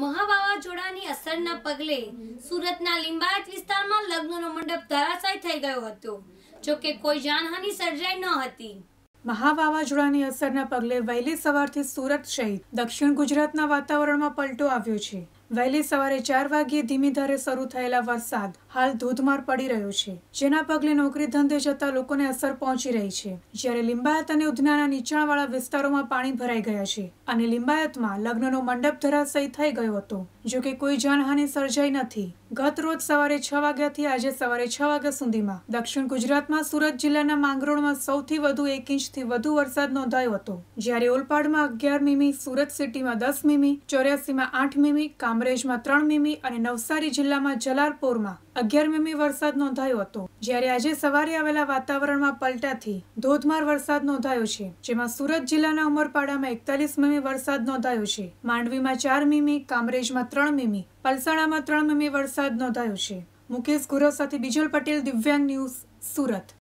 મહાવાવાઝોડાની અસરના પગલે સુરતના લિંબાયત વિસ્તારમાં લગ્નનો મંડપ ધરાશાય થઈ ગયો હતો જોકે કોઈ જાનહાનિ સર્જાઈ ન હતી મહાવાવાઝોડાની અસરના પગલે વહેલી સવારથી સુરત સહિત દક્ષિણ ગુજરાતના વાતાવરણમાં પલટો આવ્યો છે વહેલી સવારે ચાર વાગ્યે ધીમી ધારે શરૂ થયેલા વરસાદ હાલ ધોધમાર પડી રહ્યો છે જેના પગલે નોકરી ધંધે જતા લોકોને અસર પહોંચી રહી છે જ્યારે લિંબાયત અને ઉધનાના નીચાણવાળા વિસ્તારોમાં પાણી ભરાઈ ગયા છે અને લિંબાયતમાં લગ્નનો મંડપ ધરાશયી થઈ ગયો હતો જોકે કોઈ જાનહાની સર્જાઈ નથી ગત રોજ સવારે છ વાગ્યાથી આજે સવારે છ વાગ્યા સુધીમાં દક્ષિણ ગુજરાતમાં સુરત જિલ્લાના માંગરોળમાં સૌથી વધુ એક ઇંચથી વધુ વરસાદ નોંધાયો હતો જ્યારે ઓલપાડમાં અગિયાર મીમી સુરત સિટીમાં દસ મીમી ચોર્યાસીમાં આઠ મીમી કામ અમરેજમાં ત્રણ મીમી અને નવસારી જિલ્લામાં જલારપોરમાં અગિયાર મીમી વરસાદ નોંધાયો હતો જ્યારે આજે સવારે આવેલા વાતાવરણમાં પલટાથી ધોધમાર વરસાદ નોંધાયો છે જેમાં સુરત જિલ્લાના ઉમરપાડામાં એકતાલીસ મીમી વરસાદ નોંધાયો છે માંડવીમાં ચાર મીમી કામરેજમાં ત્રણ મીમી પલસાણામાં ત્રણ મીમી વરસાદ નોંધાયો છે મુકેશ ગુરવ સાથે બિજલ પટેલ દિવ્યાંગ ન્યૂઝ સુરત